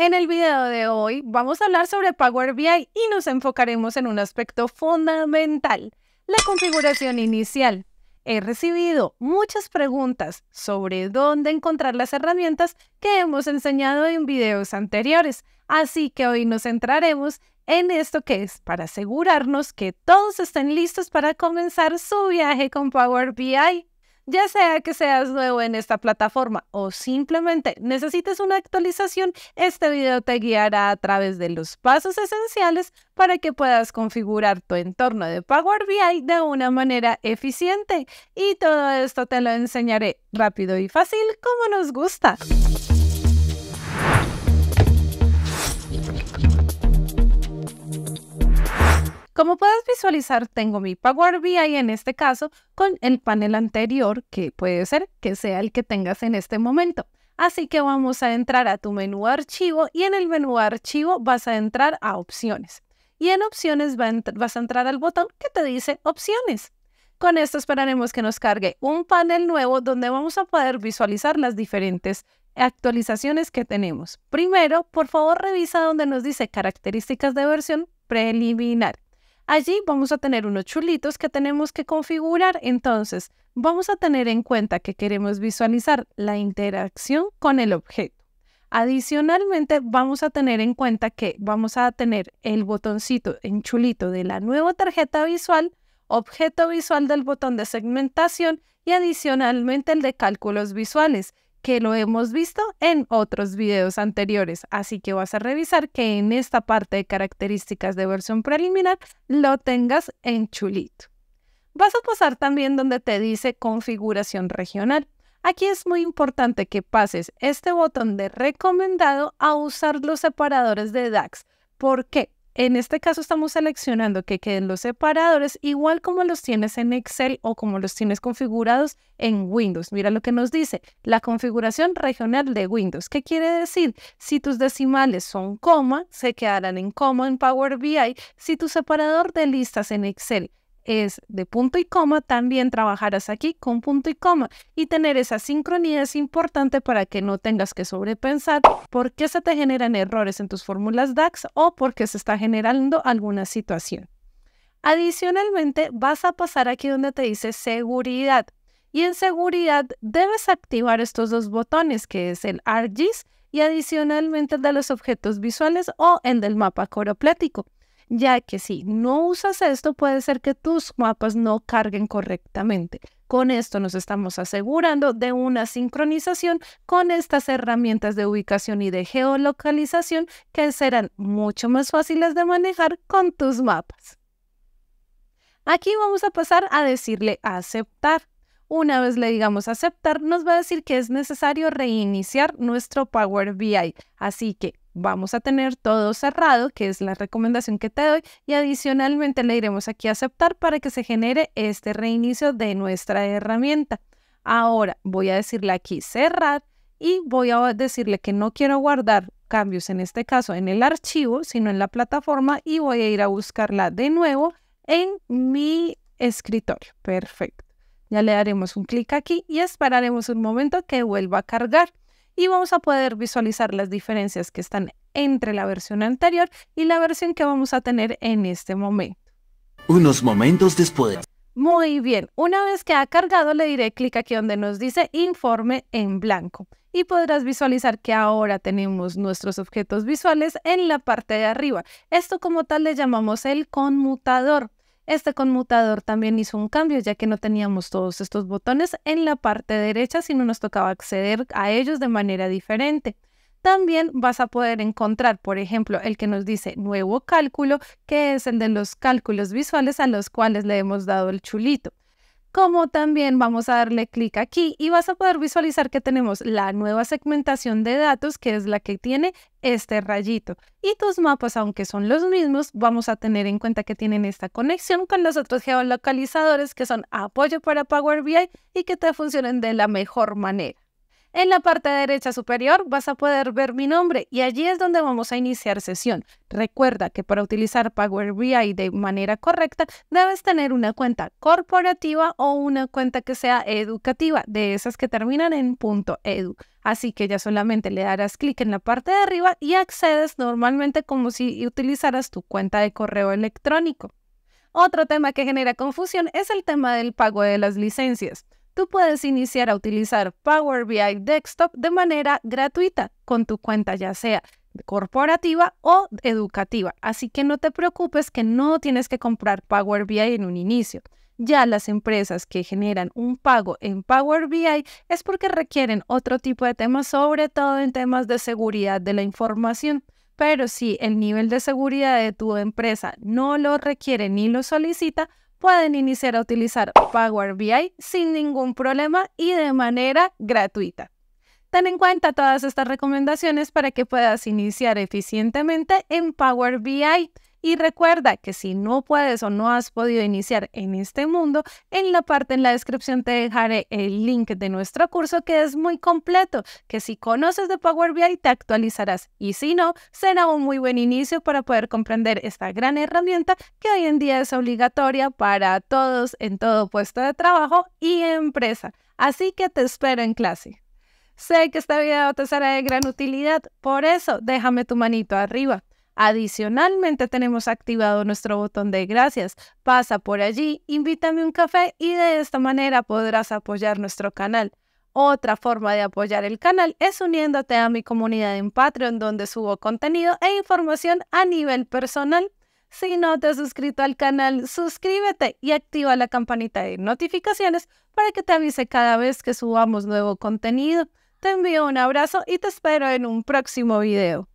En el video de hoy vamos a hablar sobre Power BI y nos enfocaremos en un aspecto fundamental, la configuración inicial. He recibido muchas preguntas sobre dónde encontrar las herramientas que hemos enseñado en videos anteriores, así que hoy nos centraremos en esto que es para asegurarnos que todos estén listos para comenzar su viaje con Power BI ya sea que seas nuevo en esta plataforma o simplemente necesites una actualización, este video te guiará a través de los pasos esenciales para que puedas configurar tu entorno de Power BI de una manera eficiente. Y todo esto te lo enseñaré rápido y fácil como nos gusta. Como puedes visualizar, tengo mi Power BI en este caso con el panel anterior, que puede ser que sea el que tengas en este momento. Así que vamos a entrar a tu menú archivo y en el menú archivo vas a entrar a opciones. Y en opciones vas a entrar al botón que te dice opciones. Con esto esperaremos que nos cargue un panel nuevo donde vamos a poder visualizar las diferentes actualizaciones que tenemos. Primero, por favor revisa donde nos dice características de versión preliminar. Allí vamos a tener unos chulitos que tenemos que configurar. Entonces, vamos a tener en cuenta que queremos visualizar la interacción con el objeto. Adicionalmente, vamos a tener en cuenta que vamos a tener el botoncito en chulito de la nueva tarjeta visual, objeto visual del botón de segmentación y adicionalmente el de cálculos visuales, que lo hemos visto en otros videos anteriores, así que vas a revisar que en esta parte de características de versión preliminar lo tengas en chulito. Vas a pasar también donde te dice configuración regional. Aquí es muy importante que pases este botón de recomendado a usar los separadores de DAX. ¿Por qué? En este caso estamos seleccionando que queden los separadores igual como los tienes en Excel o como los tienes configurados en Windows. Mira lo que nos dice, la configuración regional de Windows. ¿Qué quiere decir? Si tus decimales son coma, se quedarán en coma en Power BI. Si tu separador de listas en Excel es de punto y coma, también trabajarás aquí con punto y coma y tener esa sincronía es importante para que no tengas que sobrepensar por qué se te generan errores en tus fórmulas DAX o por qué se está generando alguna situación. Adicionalmente, vas a pasar aquí donde te dice seguridad y en seguridad debes activar estos dos botones que es el ArcGIS y adicionalmente el de los objetos visuales o el del mapa coroplético ya que si no usas esto puede ser que tus mapas no carguen correctamente. Con esto nos estamos asegurando de una sincronización con estas herramientas de ubicación y de geolocalización que serán mucho más fáciles de manejar con tus mapas. Aquí vamos a pasar a decirle aceptar. Una vez le digamos aceptar, nos va a decir que es necesario reiniciar nuestro Power BI. Así que vamos a tener todo cerrado, que es la recomendación que te doy, y adicionalmente le iremos aquí a aceptar para que se genere este reinicio de nuestra herramienta. Ahora voy a decirle aquí cerrar y voy a decirle que no quiero guardar cambios en este caso en el archivo, sino en la plataforma y voy a ir a buscarla de nuevo en mi escritorio. Perfecto. Ya le daremos un clic aquí y esperaremos un momento que vuelva a cargar y vamos a poder visualizar las diferencias que están entre la versión anterior y la versión que vamos a tener en este momento. Unos momentos después. Muy bien, una vez que ha cargado le diré clic aquí donde nos dice informe en blanco y podrás visualizar que ahora tenemos nuestros objetos visuales en la parte de arriba. Esto como tal le llamamos el conmutador. Este conmutador también hizo un cambio ya que no teníamos todos estos botones en la parte derecha, sino nos tocaba acceder a ellos de manera diferente. También vas a poder encontrar, por ejemplo, el que nos dice nuevo cálculo, que es el de los cálculos visuales a los cuales le hemos dado el chulito como también vamos a darle clic aquí y vas a poder visualizar que tenemos la nueva segmentación de datos, que es la que tiene este rayito. Y tus mapas, aunque son los mismos, vamos a tener en cuenta que tienen esta conexión con los otros geolocalizadores que son apoyo para Power BI y que te funcionen de la mejor manera. En la parte derecha superior vas a poder ver mi nombre y allí es donde vamos a iniciar sesión. Recuerda que para utilizar Power BI de manera correcta debes tener una cuenta corporativa o una cuenta que sea educativa, de esas que terminan en .edu. Así que ya solamente le darás clic en la parte de arriba y accedes normalmente como si utilizaras tu cuenta de correo electrónico. Otro tema que genera confusión es el tema del pago de las licencias tú puedes iniciar a utilizar Power BI Desktop de manera gratuita con tu cuenta ya sea corporativa o educativa. Así que no te preocupes que no tienes que comprar Power BI en un inicio. Ya las empresas que generan un pago en Power BI es porque requieren otro tipo de temas, sobre todo en temas de seguridad de la información. Pero si el nivel de seguridad de tu empresa no lo requiere ni lo solicita, pueden iniciar a utilizar Power BI sin ningún problema y de manera gratuita. Ten en cuenta todas estas recomendaciones para que puedas iniciar eficientemente en Power BI. Y recuerda que si no puedes o no has podido iniciar en este mundo, en la parte en la descripción te dejaré el link de nuestro curso que es muy completo, que si conoces de Power BI te actualizarás y si no, será un muy buen inicio para poder comprender esta gran herramienta que hoy en día es obligatoria para todos en todo puesto de trabajo y empresa. Así que te espero en clase. Sé que este video te será de gran utilidad, por eso déjame tu manito arriba. Adicionalmente tenemos activado nuestro botón de gracias. Pasa por allí, invítame un café y de esta manera podrás apoyar nuestro canal. Otra forma de apoyar el canal es uniéndote a mi comunidad en Patreon donde subo contenido e información a nivel personal. Si no te has suscrito al canal, suscríbete y activa la campanita de notificaciones para que te avise cada vez que subamos nuevo contenido. Te envío un abrazo y te espero en un próximo video.